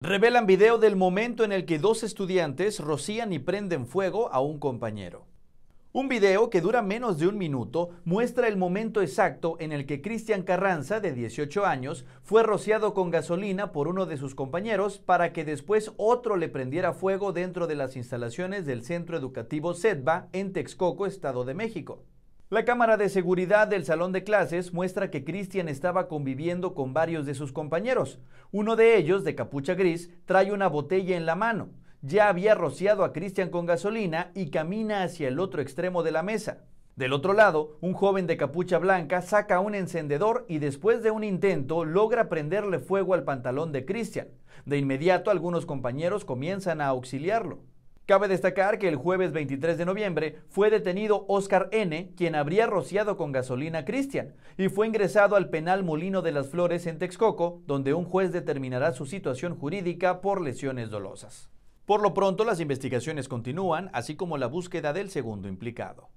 Revelan video del momento en el que dos estudiantes rocían y prenden fuego a un compañero. Un video que dura menos de un minuto muestra el momento exacto en el que Cristian Carranza, de 18 años, fue rociado con gasolina por uno de sus compañeros para que después otro le prendiera fuego dentro de las instalaciones del Centro Educativo SEDBA en Texcoco, Estado de México. La cámara de seguridad del salón de clases muestra que Cristian estaba conviviendo con varios de sus compañeros. Uno de ellos, de capucha gris, trae una botella en la mano. Ya había rociado a Cristian con gasolina y camina hacia el otro extremo de la mesa. Del otro lado, un joven de capucha blanca saca un encendedor y después de un intento logra prenderle fuego al pantalón de Cristian. De inmediato algunos compañeros comienzan a auxiliarlo. Cabe destacar que el jueves 23 de noviembre fue detenido Oscar N., quien habría rociado con gasolina a Cristian, y fue ingresado al penal Molino de las Flores en Texcoco, donde un juez determinará su situación jurídica por lesiones dolosas. Por lo pronto, las investigaciones continúan, así como la búsqueda del segundo implicado.